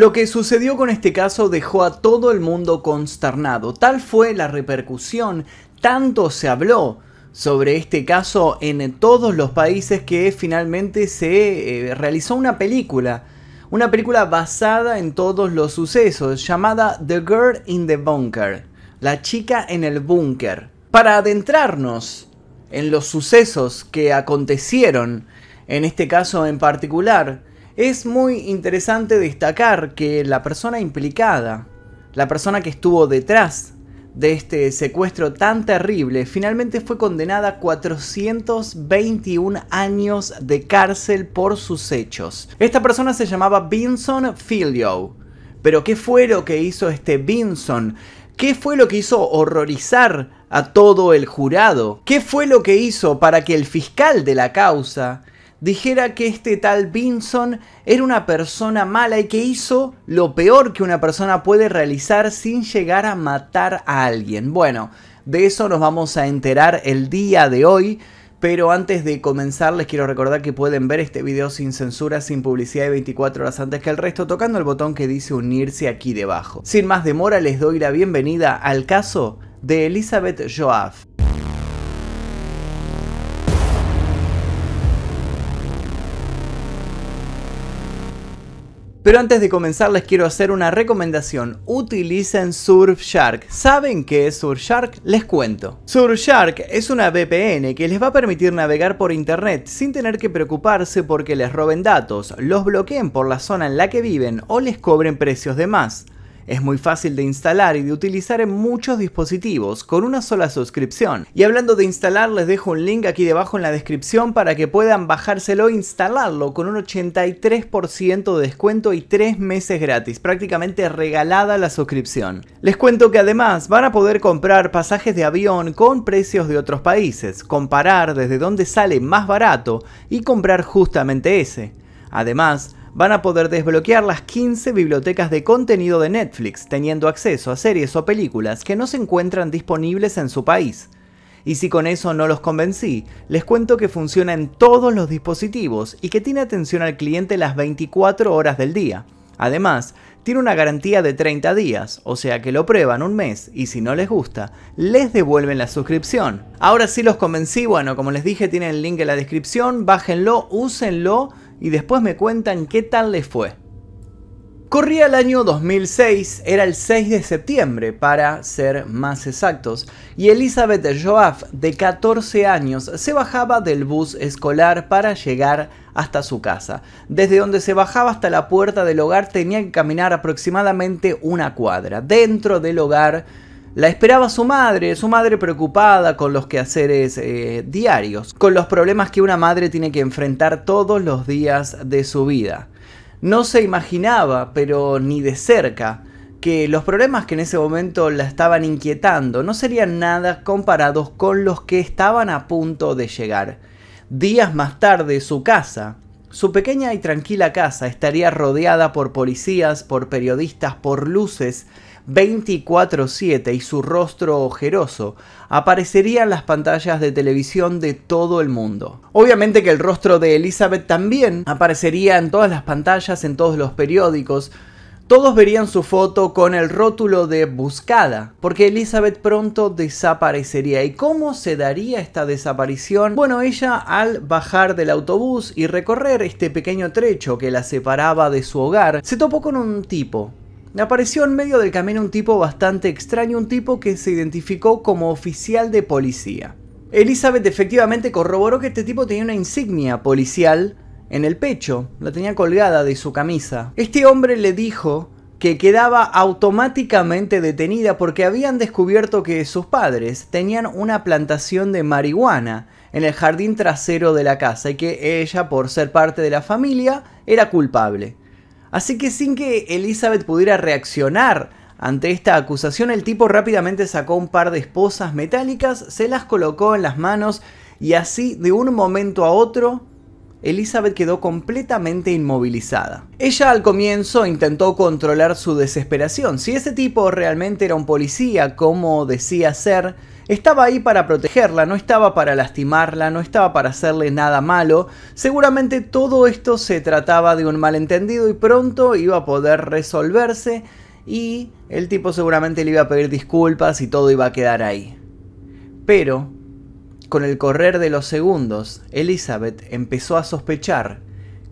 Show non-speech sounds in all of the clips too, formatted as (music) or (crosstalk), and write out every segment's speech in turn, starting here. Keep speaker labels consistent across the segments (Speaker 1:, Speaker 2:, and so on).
Speaker 1: Lo que sucedió con este caso dejó a todo el mundo consternado. Tal fue la repercusión, tanto se habló sobre este caso en todos los países que finalmente se eh, realizó una película. Una película basada en todos los sucesos llamada The Girl in the Bunker, la chica en el búnker. Para adentrarnos en los sucesos que acontecieron, en este caso en particular, es muy interesante destacar que la persona implicada, la persona que estuvo detrás de este secuestro tan terrible, finalmente fue condenada a 421 años de cárcel por sus hechos. Esta persona se llamaba Vinson Filio. Pero ¿qué fue lo que hizo este Vinson? ¿Qué fue lo que hizo horrorizar a todo el jurado? ¿Qué fue lo que hizo para que el fiscal de la causa dijera que este tal Vinson era una persona mala y que hizo lo peor que una persona puede realizar sin llegar a matar a alguien. Bueno, de eso nos vamos a enterar el día de hoy. Pero antes de comenzar les quiero recordar que pueden ver este video sin censura, sin publicidad y 24 horas antes que el resto tocando el botón que dice unirse aquí debajo. Sin más demora les doy la bienvenida al caso de Elizabeth Joaf. Pero antes de comenzar les quiero hacer una recomendación, utilicen Surfshark. ¿Saben qué es Surfshark? Les cuento. Surfshark es una VPN que les va a permitir navegar por internet sin tener que preocuparse porque les roben datos, los bloqueen por la zona en la que viven o les cobren precios de más. Es muy fácil de instalar y de utilizar en muchos dispositivos con una sola suscripción. Y hablando de instalar les dejo un link aquí debajo en la descripción para que puedan bajárselo e instalarlo con un 83% de descuento y 3 meses gratis, prácticamente regalada la suscripción. Les cuento que además van a poder comprar pasajes de avión con precios de otros países, comparar desde dónde sale más barato y comprar justamente ese. Además, van a poder desbloquear las 15 bibliotecas de contenido de Netflix, teniendo acceso a series o películas que no se encuentran disponibles en su país. Y si con eso no los convencí, les cuento que funciona en todos los dispositivos y que tiene atención al cliente las 24 horas del día. Además, tiene una garantía de 30 días, o sea que lo prueban un mes y si no les gusta, les devuelven la suscripción. Ahora sí los convencí, bueno, como les dije, tienen el link en la descripción, bájenlo, úsenlo y después me cuentan qué tal les fue. Corría el año 2006, era el 6 de septiembre para ser más exactos, y Elizabeth Joaf, de 14 años, se bajaba del bus escolar para llegar hasta su casa. Desde donde se bajaba hasta la puerta del hogar tenía que caminar aproximadamente una cuadra. Dentro del hogar la esperaba su madre, su madre preocupada con los quehaceres eh, diarios, con los problemas que una madre tiene que enfrentar todos los días de su vida. No se imaginaba, pero ni de cerca, que los problemas que en ese momento la estaban inquietando no serían nada comparados con los que estaban a punto de llegar. Días más tarde, su casa, su pequeña y tranquila casa, estaría rodeada por policías, por periodistas, por luces, 24/7 y su rostro ojeroso aparecería en las pantallas de televisión de todo el mundo. Obviamente que el rostro de Elizabeth también aparecería en todas las pantallas, en todos los periódicos, todos verían su foto con el rótulo de buscada, porque Elizabeth pronto desaparecería. ¿Y cómo se daría esta desaparición? Bueno, ella al bajar del autobús y recorrer este pequeño trecho que la separaba de su hogar, se topó con un tipo Apareció en medio del camino un tipo bastante extraño, un tipo que se identificó como oficial de policía. Elizabeth efectivamente corroboró que este tipo tenía una insignia policial en el pecho, la tenía colgada de su camisa. Este hombre le dijo que quedaba automáticamente detenida porque habían descubierto que sus padres tenían una plantación de marihuana en el jardín trasero de la casa y que ella, por ser parte de la familia, era culpable. Así que sin que Elizabeth pudiera reaccionar ante esta acusación, el tipo rápidamente sacó un par de esposas metálicas, se las colocó en las manos y así, de un momento a otro, Elizabeth quedó completamente inmovilizada. Ella al comienzo intentó controlar su desesperación. Si ese tipo realmente era un policía, como decía ser, estaba ahí para protegerla, no estaba para lastimarla, no estaba para hacerle nada malo. Seguramente todo esto se trataba de un malentendido y pronto iba a poder resolverse y el tipo seguramente le iba a pedir disculpas y todo iba a quedar ahí. Pero, con el correr de los segundos, Elizabeth empezó a sospechar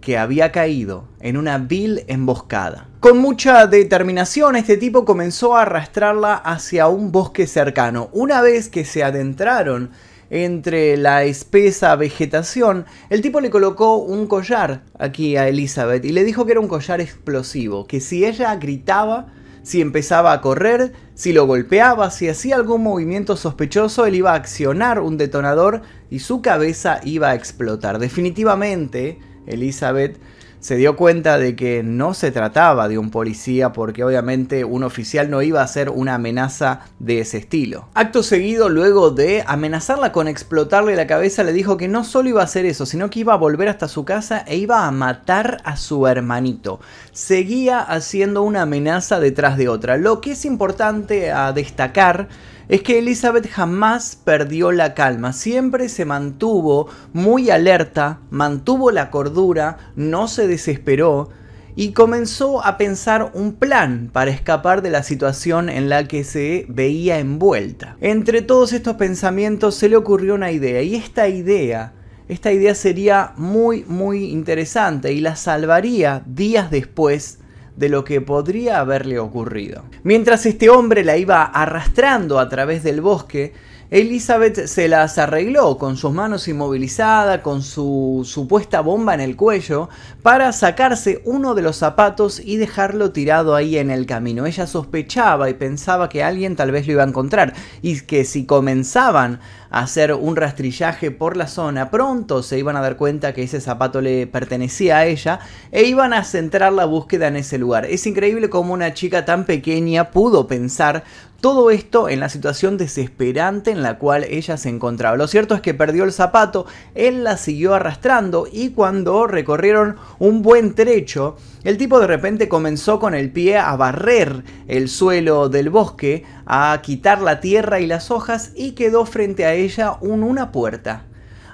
Speaker 1: que había caído en una vil emboscada. Con mucha determinación este tipo comenzó a arrastrarla hacia un bosque cercano. Una vez que se adentraron entre la espesa vegetación, el tipo le colocó un collar aquí a Elizabeth y le dijo que era un collar explosivo, que si ella gritaba, si empezaba a correr, si lo golpeaba, si hacía algún movimiento sospechoso, él iba a accionar un detonador y su cabeza iba a explotar. Definitivamente, Elizabeth se dio cuenta de que no se trataba de un policía porque obviamente un oficial no iba a ser una amenaza de ese estilo. Acto seguido, luego de amenazarla con explotarle la cabeza, le dijo que no solo iba a hacer eso, sino que iba a volver hasta su casa e iba a matar a su hermanito. Seguía haciendo una amenaza detrás de otra, lo que es importante a destacar es que Elizabeth jamás perdió la calma, siempre se mantuvo muy alerta, mantuvo la cordura, no se desesperó y comenzó a pensar un plan para escapar de la situación en la que se veía envuelta. Entre todos estos pensamientos se le ocurrió una idea y esta idea esta idea sería muy muy interesante y la salvaría días después de lo que podría haberle ocurrido. Mientras este hombre la iba arrastrando a través del bosque, Elizabeth se las arregló con sus manos inmovilizadas, con su supuesta bomba en el cuello, para sacarse uno de los zapatos y dejarlo tirado ahí en el camino. Ella sospechaba y pensaba que alguien tal vez lo iba a encontrar y que si comenzaban hacer un rastrillaje por la zona, pronto se iban a dar cuenta que ese zapato le pertenecía a ella e iban a centrar la búsqueda en ese lugar. Es increíble cómo una chica tan pequeña pudo pensar todo esto en la situación desesperante en la cual ella se encontraba. Lo cierto es que perdió el zapato, él la siguió arrastrando y cuando recorrieron un buen trecho, el tipo de repente comenzó con el pie a barrer el suelo del bosque, a quitar la tierra y las hojas y quedó frente a ella una puerta.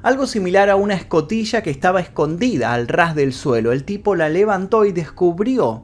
Speaker 1: Algo similar a una escotilla que estaba escondida al ras del suelo. El tipo la levantó y descubrió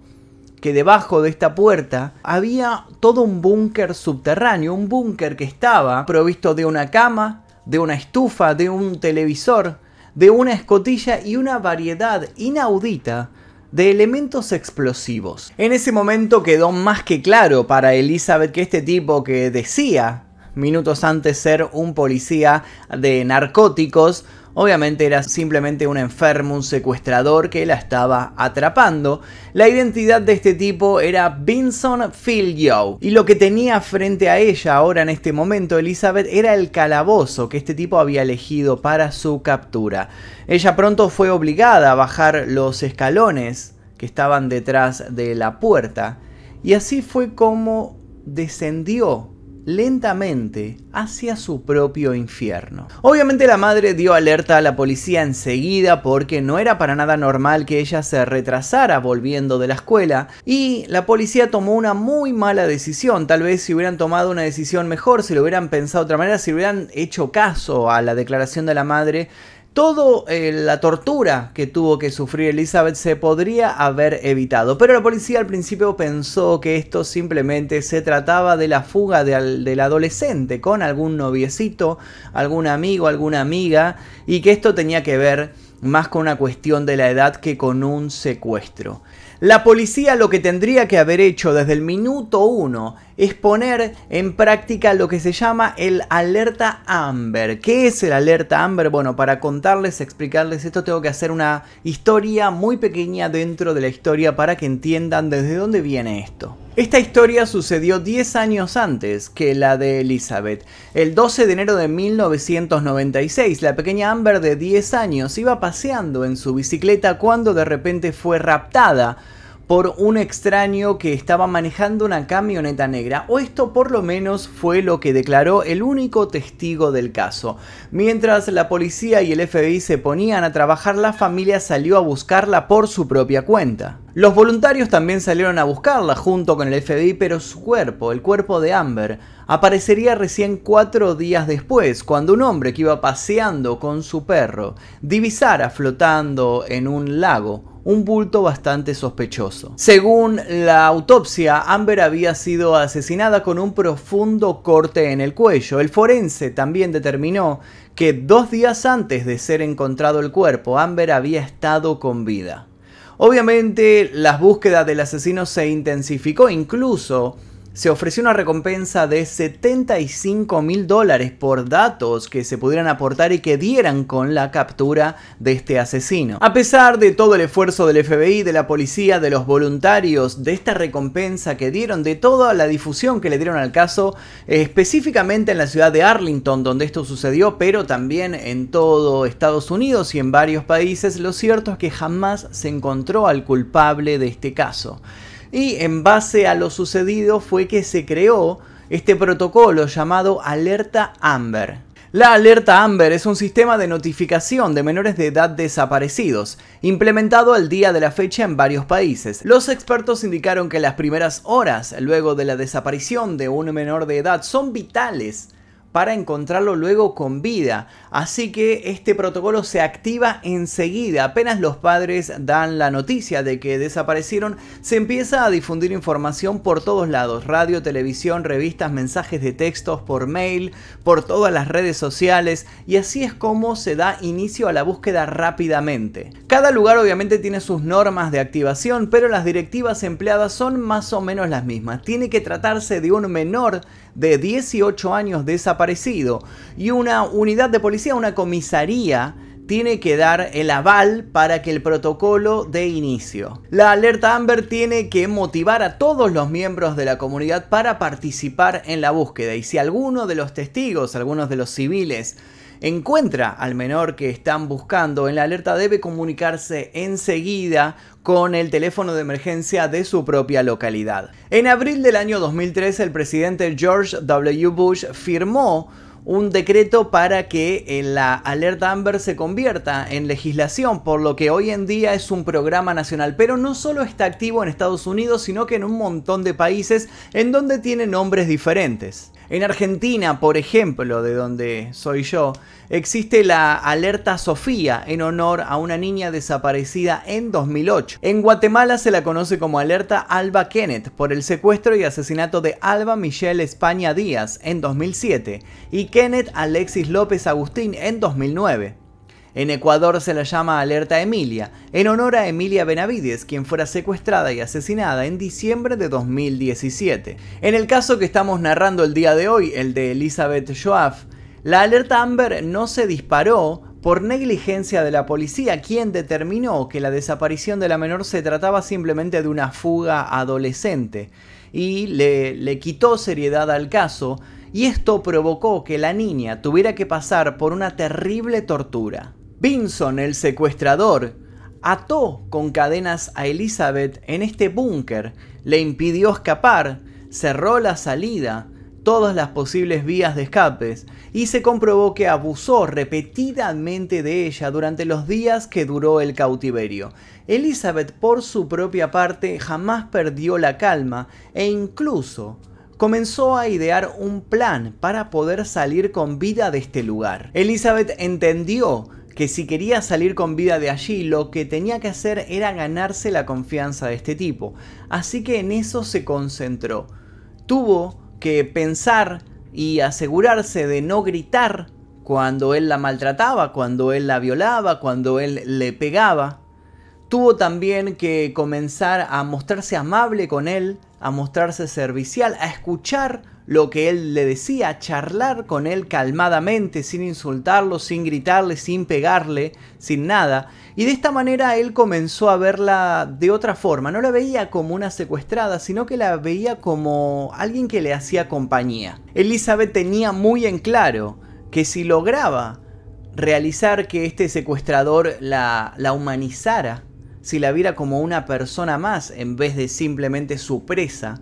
Speaker 1: que debajo de esta puerta había todo un búnker subterráneo, un búnker que estaba provisto de una cama, de una estufa, de un televisor, de una escotilla y una variedad inaudita de elementos explosivos. En ese momento quedó más que claro para Elizabeth que este tipo que decía minutos antes ser un policía de narcóticos Obviamente era simplemente un enfermo, un secuestrador que la estaba atrapando. La identidad de este tipo era Vincent Filio y lo que tenía frente a ella ahora en este momento Elizabeth era el calabozo que este tipo había elegido para su captura. Ella pronto fue obligada a bajar los escalones que estaban detrás de la puerta y así fue como descendió lentamente hacia su propio infierno. Obviamente la madre dio alerta a la policía enseguida porque no era para nada normal que ella se retrasara volviendo de la escuela y la policía tomó una muy mala decisión. Tal vez si hubieran tomado una decisión mejor, si lo hubieran pensado de otra manera, si hubieran hecho caso a la declaración de la madre, Toda eh, la tortura que tuvo que sufrir Elizabeth se podría haber evitado, pero la policía al principio pensó que esto simplemente se trataba de la fuga del adolescente con algún noviecito, algún amigo, alguna amiga, y que esto tenía que ver más con una cuestión de la edad que con un secuestro. La policía lo que tendría que haber hecho desde el minuto uno es poner en práctica lo que se llama el alerta Amber. ¿Qué es el alerta Amber? Bueno, para contarles, explicarles esto, tengo que hacer una historia muy pequeña dentro de la historia para que entiendan desde dónde viene esto. Esta historia sucedió 10 años antes que la de Elizabeth. El 12 de enero de 1996, la pequeña Amber de 10 años iba paseando en su bicicleta cuando de repente fue raptada por un extraño que estaba manejando una camioneta negra, o esto por lo menos fue lo que declaró el único testigo del caso. Mientras la policía y el FBI se ponían a trabajar, la familia salió a buscarla por su propia cuenta. Los voluntarios también salieron a buscarla junto con el FBI, pero su cuerpo, el cuerpo de Amber, aparecería recién cuatro días después, cuando un hombre que iba paseando con su perro divisara flotando en un lago un bulto bastante sospechoso. Según la autopsia, Amber había sido asesinada con un profundo corte en el cuello. El forense también determinó que dos días antes de ser encontrado el cuerpo, Amber había estado con vida. Obviamente, las búsquedas del asesino se intensificó incluso se ofreció una recompensa de 75 mil dólares por datos que se pudieran aportar y que dieran con la captura de este asesino. A pesar de todo el esfuerzo del FBI, de la policía, de los voluntarios, de esta recompensa que dieron, de toda la difusión que le dieron al caso, específicamente en la ciudad de Arlington donde esto sucedió, pero también en todo Estados Unidos y en varios países, lo cierto es que jamás se encontró al culpable de este caso. Y en base a lo sucedido fue que se creó este protocolo llamado Alerta Amber. La Alerta Amber es un sistema de notificación de menores de edad desaparecidos, implementado al día de la fecha en varios países. Los expertos indicaron que las primeras horas luego de la desaparición de un menor de edad son vitales para encontrarlo luego con vida. Así que este protocolo se activa enseguida. Apenas los padres dan la noticia de que desaparecieron, se empieza a difundir información por todos lados. Radio, televisión, revistas, mensajes de textos, por mail, por todas las redes sociales. Y así es como se da inicio a la búsqueda rápidamente. Cada lugar obviamente tiene sus normas de activación, pero las directivas empleadas son más o menos las mismas. Tiene que tratarse de un menor de 18 años desaparecido y una unidad de policía, una comisaría, tiene que dar el aval para que el protocolo de inicio. La alerta Amber tiene que motivar a todos los miembros de la comunidad para participar en la búsqueda y si alguno de los testigos, algunos de los civiles, encuentra al menor que están buscando en la alerta debe comunicarse enseguida con el teléfono de emergencia de su propia localidad. En abril del año 2003 el presidente George W. Bush firmó un decreto para que eh, la alerta Amber se convierta en legislación, por lo que hoy en día es un programa nacional, pero no solo está activo en Estados Unidos, sino que en un montón de países en donde tiene nombres diferentes. En Argentina, por ejemplo, de donde soy yo, existe la alerta Sofía en honor a una niña desaparecida en 2008. En Guatemala se la conoce como alerta Alba Kenneth por el secuestro y asesinato de Alba Michelle España Díaz en 2007 y Kenneth Alexis López Agustín en 2009. En Ecuador se la llama Alerta Emilia, en honor a Emilia Benavides, quien fuera secuestrada y asesinada en diciembre de 2017. En el caso que estamos narrando el día de hoy, el de Elizabeth Joaf, la alerta Amber no se disparó por negligencia de la policía, quien determinó que la desaparición de la menor se trataba simplemente de una fuga adolescente, y le, le quitó seriedad al caso, y esto provocó que la niña tuviera que pasar por una terrible tortura. Vinson el secuestrador ató con cadenas a Elizabeth en este búnker, le impidió escapar, cerró la salida, todas las posibles vías de escapes y se comprobó que abusó repetidamente de ella durante los días que duró el cautiverio. Elizabeth por su propia parte jamás perdió la calma e incluso comenzó a idear un plan para poder salir con vida de este lugar. Elizabeth entendió que si quería salir con vida de allí, lo que tenía que hacer era ganarse la confianza de este tipo. Así que en eso se concentró. Tuvo que pensar y asegurarse de no gritar cuando él la maltrataba, cuando él la violaba, cuando él le pegaba. Tuvo también que comenzar a mostrarse amable con él, a mostrarse servicial, a escuchar lo que él le decía, charlar con él calmadamente, sin insultarlo, sin gritarle, sin pegarle, sin nada. Y de esta manera él comenzó a verla de otra forma. No la veía como una secuestrada, sino que la veía como alguien que le hacía compañía. Elizabeth tenía muy en claro que si lograba realizar que este secuestrador la, la humanizara, si la viera como una persona más en vez de simplemente su presa,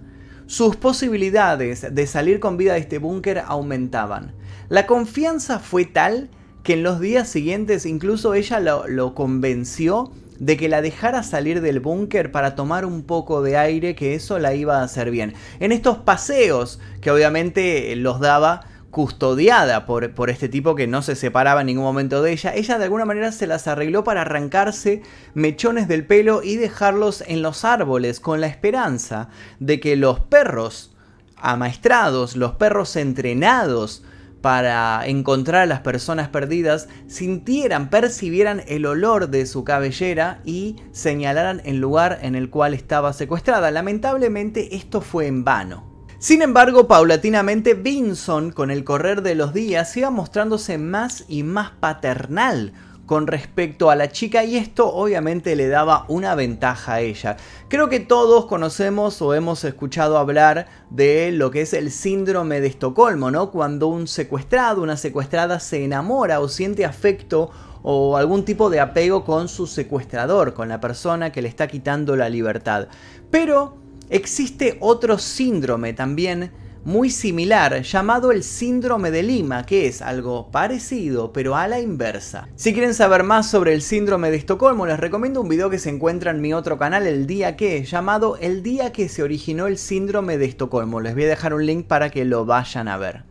Speaker 1: sus posibilidades de salir con vida de este búnker aumentaban. La confianza fue tal que en los días siguientes incluso ella lo, lo convenció de que la dejara salir del búnker para tomar un poco de aire, que eso la iba a hacer bien. En estos paseos que obviamente los daba custodiada por, este tipo que no se separaba en ningún momento de ella, ella de alguna manera se las arregló para arrancarse mechones del pelo y dejarlos en los árboles con la esperanza de que los perros amaestrados, los perros entrenados para encontrar a las personas perdidas, sintieran, percibieran el olor de su cabellera y señalaran el lugar en el cual estaba secuestrada. Lamentablemente esto fue en vano. Sin embargo, paulatinamente Vinson, con el correr de los días, iba mostrándose más y más paternal con respecto a la chica y esto obviamente le daba una ventaja a ella. Creo que todos conocemos o hemos escuchado hablar de lo que es el síndrome de Estocolmo, ¿no? Cuando un secuestrado, una secuestrada se enamora o siente afecto o algún tipo de apego con su secuestrador, con la persona que le está quitando la libertad. Pero Existe otro síndrome también muy similar llamado el síndrome de Lima, que es algo parecido pero a la inversa. Si quieren saber más sobre el síndrome de Estocolmo, les recomiendo un video que se encuentra en mi otro canal, El Día Que, llamado El Día Que se originó el síndrome de Estocolmo. Les voy a dejar un link para que lo vayan a ver.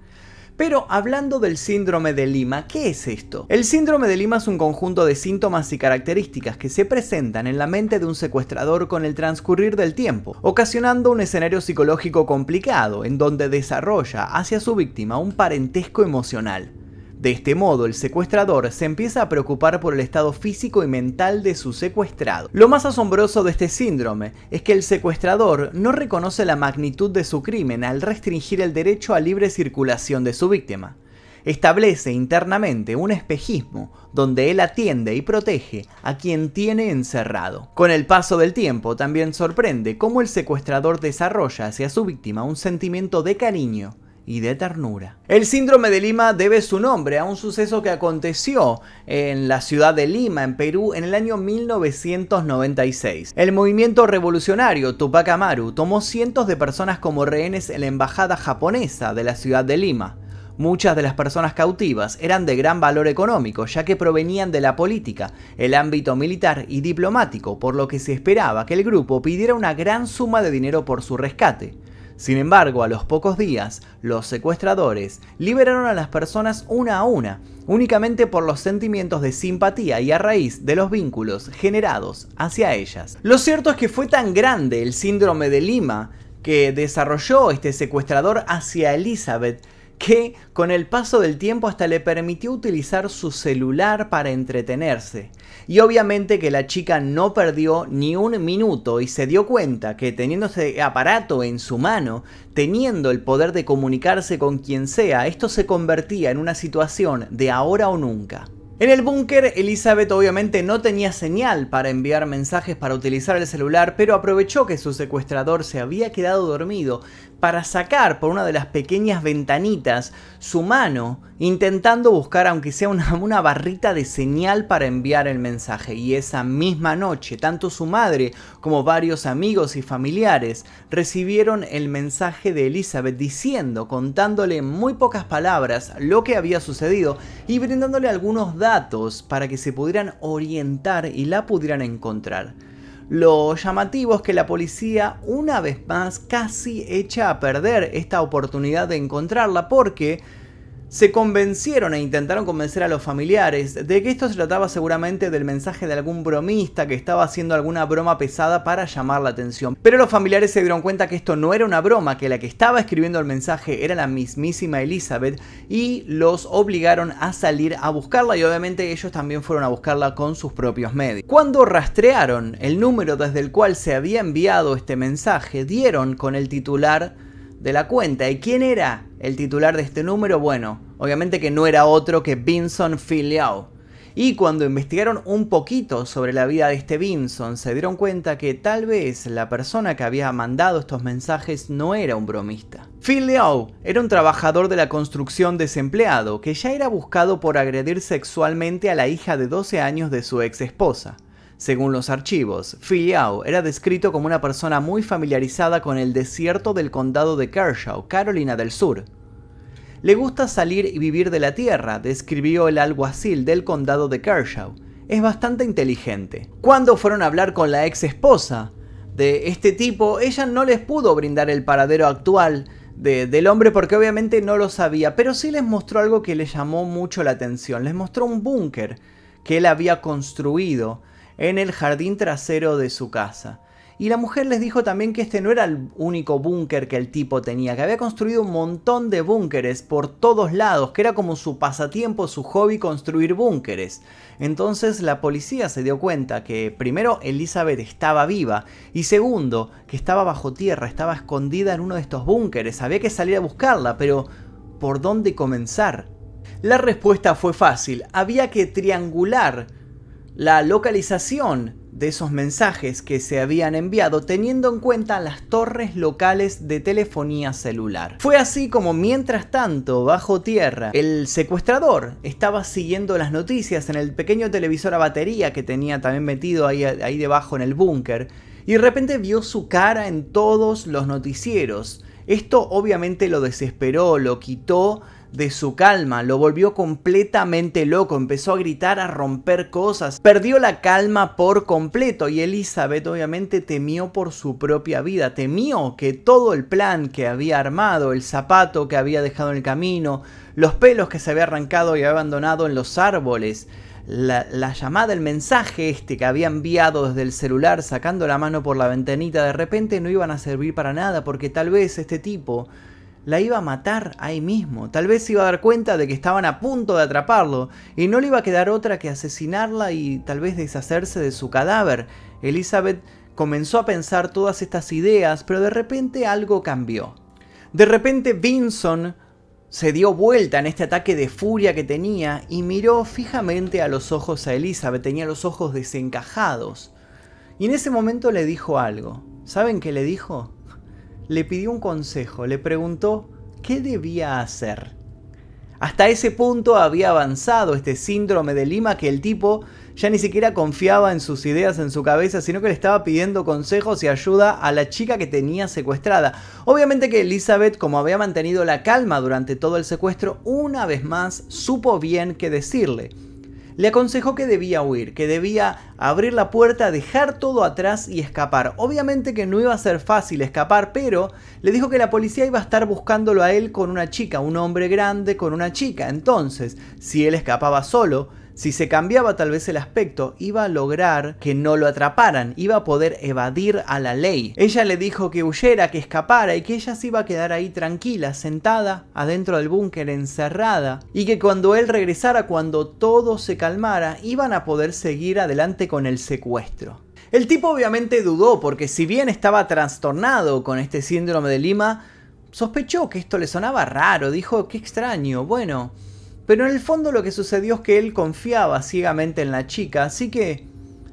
Speaker 1: Pero hablando del síndrome de Lima, ¿qué es esto? El síndrome de Lima es un conjunto de síntomas y características que se presentan en la mente de un secuestrador con el transcurrir del tiempo, ocasionando un escenario psicológico complicado en donde desarrolla hacia su víctima un parentesco emocional. De este modo, el secuestrador se empieza a preocupar por el estado físico y mental de su secuestrado. Lo más asombroso de este síndrome es que el secuestrador no reconoce la magnitud de su crimen al restringir el derecho a libre circulación de su víctima establece internamente un espejismo donde él atiende y protege a quien tiene encerrado. Con el paso del tiempo también sorprende cómo el secuestrador desarrolla hacia su víctima un sentimiento de cariño y de ternura. El síndrome de Lima debe su nombre a un suceso que aconteció en la ciudad de Lima, en Perú, en el año 1996. El movimiento revolucionario Tupac Amaru tomó cientos de personas como rehenes en la embajada japonesa de la ciudad de Lima. Muchas de las personas cautivas eran de gran valor económico, ya que provenían de la política, el ámbito militar y diplomático, por lo que se esperaba que el grupo pidiera una gran suma de dinero por su rescate. Sin embargo, a los pocos días, los secuestradores liberaron a las personas una a una, únicamente por los sentimientos de simpatía y a raíz de los vínculos generados hacia ellas. Lo cierto es que fue tan grande el síndrome de Lima que desarrolló este secuestrador hacia Elizabeth que con el paso del tiempo hasta le permitió utilizar su celular para entretenerse. Y obviamente que la chica no perdió ni un minuto y se dio cuenta que teniendo ese aparato en su mano, teniendo el poder de comunicarse con quien sea, esto se convertía en una situación de ahora o nunca. En el búnker, Elizabeth obviamente no tenía señal para enviar mensajes para utilizar el celular, pero aprovechó que su secuestrador se había quedado dormido para sacar por una de las pequeñas ventanitas su mano, intentando buscar aunque sea (laughs) una, barrita de señal para enviar el mensaje. Y esa misma noche, tanto su madre como varios amigos y familiares recibieron el mensaje de Elizabeth diciendo, contándole en muy pocas palabras lo que había sucedido y brindándole algunos datos para que se pudieran orientar y la pudieran encontrar. Lo llamativo es que la policía una vez más casi echa a perder esta oportunidad de encontrarla porque se convencieron e intentaron convencer a los familiares de que esto se trataba seguramente del mensaje de algún bromista que estaba haciendo alguna broma pesada para llamar la atención. Pero los familiares se dieron cuenta que esto no era una broma, que la que estaba escribiendo el mensaje era la mismísima Elizabeth y los obligaron a salir a buscarla y obviamente ellos también fueron a buscarla con sus propios medios. Cuando rastrearon el número desde el cual se había enviado este mensaje, dieron con el titular de la cuenta. ¿Y quién era el titular de este número? Bueno, obviamente que no era otro que Vinson Filiao. Y cuando investigaron un poquito sobre la vida de este Vinson, se dieron cuenta que tal vez la persona que había mandado estos mensajes no era un bromista. Phil Liao era un trabajador de la construcción desempleado que ya era buscado por agredir sexualmente a la hija de 12 años de su ex esposa. Según los archivos, Filiao era descrito como una persona muy familiarizada con el desierto del condado de Kershaw, Carolina del Sur. Le gusta salir y vivir de la tierra, describió el alguacil del condado de Kershaw. Es bastante inteligente. Cuando fueron a hablar con la ex esposa de este tipo, ella no les pudo brindar el paradero actual del hombre porque obviamente no lo sabía, pero sí les mostró algo que le llamó mucho la atención. Les mostró un búnker que él había construido en el jardín trasero de su casa. Y la mujer les dijo también que este no era el único búnker que el tipo tenía, que había construido un montón de búnkeres por todos lados, que era como su pasatiempo, su hobby construir búnkeres. Entonces la policía se dio cuenta que primero Elizabeth estaba viva y segundo que estaba bajo tierra, estaba escondida en uno de estos búnkeres, había que salir a buscarla, pero ¿por dónde comenzar? La respuesta fue fácil, había que triangular la localización de esos mensajes que se habían enviado teniendo en cuenta las torres locales de telefonía celular. Fue así como mientras tanto, bajo tierra, el secuestrador estaba siguiendo las noticias en el pequeño televisor a batería que tenía también metido ahí, ahí debajo en el búnker y de repente vio su cara en todos los noticieros. Esto obviamente lo desesperó, lo quitó de su calma, lo volvió completamente loco, empezó a gritar, a romper cosas, perdió la calma por completo y Elizabeth obviamente temió por su propia vida, temió que todo el plan que había armado, el zapato que había dejado en el camino, los pelos que se había arrancado y abandonado en los árboles, la, la, llamada, el mensaje este que había enviado desde el celular sacando la mano por la ventanita, de repente no iban a servir para nada porque tal vez este tipo la iba a matar ahí mismo. Tal vez se iba a dar cuenta de que estaban a punto de atraparlo y no le iba a quedar otra que asesinarla y tal vez deshacerse de su cadáver. Elizabeth comenzó a pensar todas estas ideas, pero de repente algo cambió. De repente Vinson se dio vuelta en este ataque de furia que tenía y miró fijamente a los ojos a Elizabeth, tenía los ojos desencajados. Y en ese momento le dijo algo. ¿Saben qué le dijo? le pidió un consejo, le preguntó qué debía hacer. Hasta ese punto había avanzado este síndrome de Lima que el tipo ya ni siquiera confiaba en sus ideas en su cabeza, sino que le estaba pidiendo consejos y ayuda a la chica que tenía secuestrada. Obviamente que Elizabeth, como había mantenido la calma durante todo el secuestro, una vez más supo bien qué decirle le aconsejó que debía huir, que debía abrir la puerta, dejar todo atrás y escapar. Obviamente que no iba a ser fácil escapar, pero le dijo que la policía iba a estar buscándolo a él con una chica, un hombre grande con una chica. Entonces, si él escapaba solo, si se cambiaba tal vez el aspecto, iba a lograr que no lo atraparan, iba a poder evadir a la ley. Ella le dijo que huyera, que escapara y que ella se iba a quedar ahí tranquila, sentada, adentro del búnker, encerrada, y que cuando él regresara, cuando todo se calmara, iban a poder seguir adelante con el secuestro. El tipo obviamente dudó porque si bien estaba trastornado con este síndrome de Lima, sospechó que esto le sonaba raro, dijo, qué extraño, bueno, pero en el fondo lo que sucedió es que él confiaba ciegamente en la chica, así que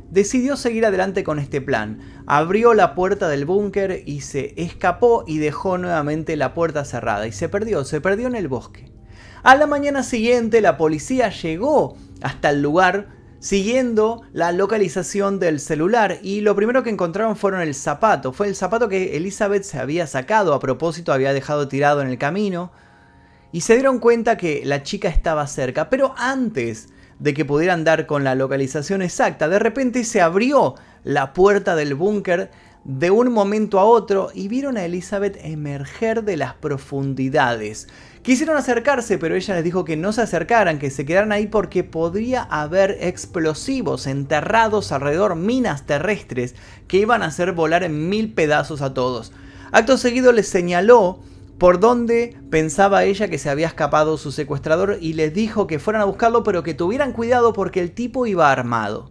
Speaker 1: decidió seguir adelante con este plan. Abrió la puerta del búnker y se escapó y dejó nuevamente la puerta cerrada y se perdió, se perdió en el bosque. A la mañana siguiente la policía llegó hasta el lugar siguiendo la localización del celular y lo primero que encontraron fueron el zapato. Fue el zapato que Elizabeth se había sacado a propósito, había dejado tirado en el camino y se dieron cuenta que la chica estaba cerca, pero antes de que pudieran dar con la localización exacta, de repente se abrió la puerta del búnker de un momento a otro y vieron a Elizabeth emerger de las profundidades. Quisieron acercarse, pero ella les dijo que no se acercaran, que se quedaran ahí porque podría haber explosivos enterrados alrededor, minas terrestres que iban a hacer volar en mil pedazos a todos. Acto seguido les señaló por donde pensaba ella que se había escapado su secuestrador y les dijo que fueran a buscarlo pero que tuvieran cuidado porque el tipo iba armado.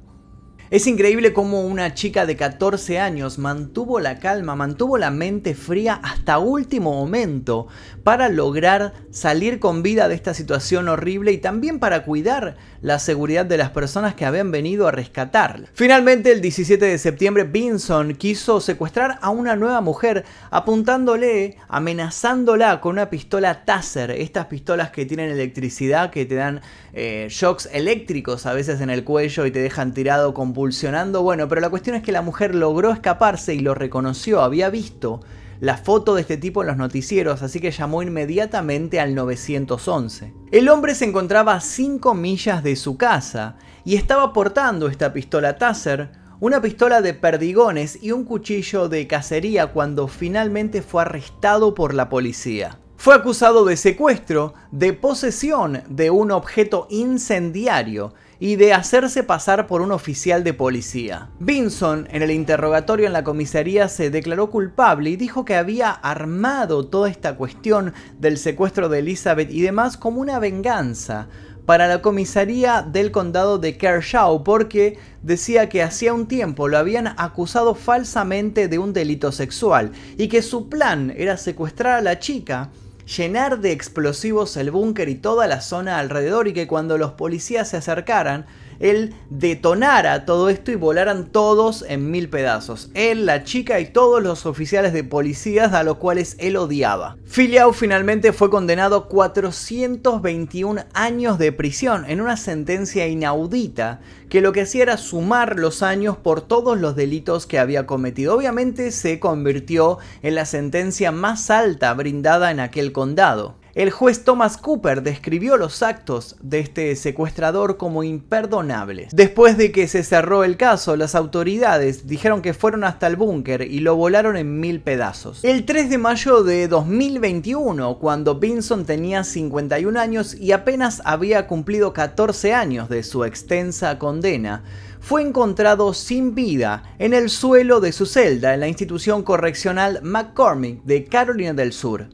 Speaker 1: Es increíble cómo una chica de 14 años mantuvo la calma, mantuvo la mente fría hasta último momento para lograr salir con vida de esta situación horrible y también para cuidar la seguridad de las personas que habían venido a rescatarla. Finalmente, el 17 de septiembre, Vinson quiso secuestrar a una nueva mujer apuntándole, amenazándola con una pistola Taser, estas pistolas que tienen electricidad, que te dan eh, shocks eléctricos a veces en el cuello y te dejan tirado compulsionando. Bueno, pero la cuestión es que la mujer logró escaparse y lo reconoció, había visto la foto de este tipo en los noticieros, así que llamó inmediatamente al 911. El hombre se encontraba a 5 millas de su casa y estaba portando esta pistola Taser, una pistola de perdigones y un cuchillo de cacería cuando finalmente fue arrestado por la policía. Fue acusado de secuestro, de posesión de un objeto incendiario y de hacerse pasar por un oficial de policía. Vinson, en el interrogatorio en la comisaría, se declaró culpable y dijo que había armado toda esta cuestión del secuestro de Elizabeth y demás como una venganza para la comisaría del condado de Kershaw porque decía que hacía un tiempo lo habían acusado falsamente de un delito sexual y que su plan era secuestrar a la chica llenar de explosivos el búnker y toda la zona alrededor y que cuando los policías se acercaran él detonara todo esto y volaran todos en mil pedazos. Él, la chica y todos los oficiales de policías a los cuales él odiaba. Filiao finalmente fue condenado a 421 años de prisión en una sentencia inaudita que lo que hacía era sumar los años por todos los delitos que había cometido. Obviamente se convirtió en la sentencia más alta brindada en aquel condado. El juez Thomas Cooper describió los actos de este secuestrador como imperdonables. Después de que se cerró el caso, las autoridades dijeron que fueron hasta el búnker y lo volaron en mil pedazos. El 3 de mayo de 2021, cuando Vinson tenía 51 años y apenas había cumplido 14 años de su extensa condena, fue encontrado sin vida en el suelo de su celda en la institución correccional McCormick de Carolina del Sur.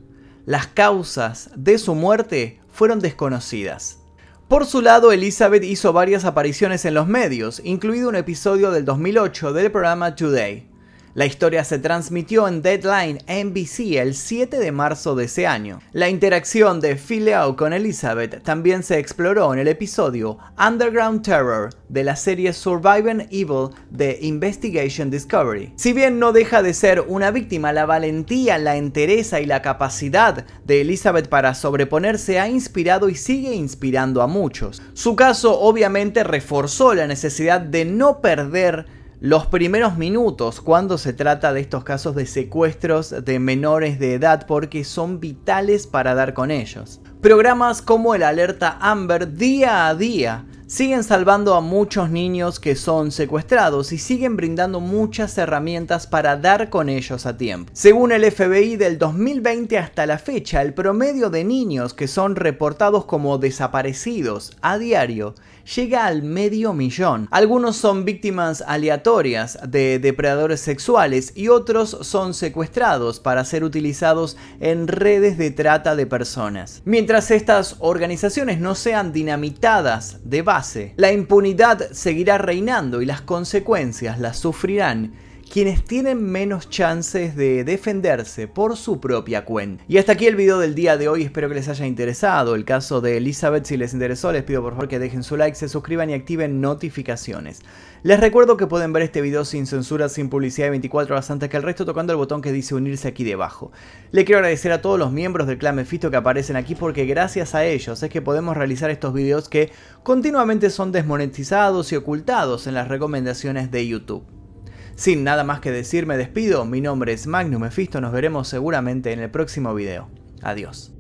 Speaker 1: Las causas de su muerte fueron desconocidas. Por su lado, Elizabeth hizo varias apariciones en los medios, incluido un episodio del 2008 del programa Today. La historia se transmitió en Deadline NBC el 7 de marzo de ese año. La interacción de Phileo con Elizabeth también se exploró en el episodio Underground Terror de la serie Surviving Evil de Investigation Discovery. Si bien no deja de ser una víctima, la valentía, la entereza y la capacidad de Elizabeth para sobreponerse ha inspirado y sigue inspirando a muchos. Su caso obviamente reforzó la necesidad de no perder los primeros minutos cuando se trata de estos casos de secuestros de menores de edad porque son vitales para dar con ellos. Programas como el alerta Amber día a día siguen salvando a muchos niños que son secuestrados y siguen brindando muchas herramientas para dar con ellos a tiempo. Según el FBI del 2020 hasta la fecha, el promedio de niños que son reportados como desaparecidos a diario llega al medio millón. Algunos son víctimas aleatorias de depredadores sexuales y otros son secuestrados para ser utilizados en redes de trata de personas. Mientras estas organizaciones no sean dinamitadas de base, la impunidad seguirá reinando y las consecuencias las sufrirán quienes tienen menos chances de defenderse por su propia cuenta. Y hasta aquí el video del día de hoy, espero que les haya interesado el caso de Elizabeth, si les interesó les pido por favor que dejen su like, se suscriban y activen notificaciones. Les recuerdo que pueden ver este video sin censura, sin publicidad de 24 horas antes que el resto tocando el botón que dice unirse aquí debajo. Le quiero agradecer a todos los miembros del clan Mephisto que aparecen aquí porque gracias a ellos es que podemos realizar estos videos que continuamente son desmonetizados y ocultados en las recomendaciones de YouTube. Sin nada más que decir me despido, mi nombre es Magnum Mephisto, nos veremos seguramente en el próximo video. Adiós.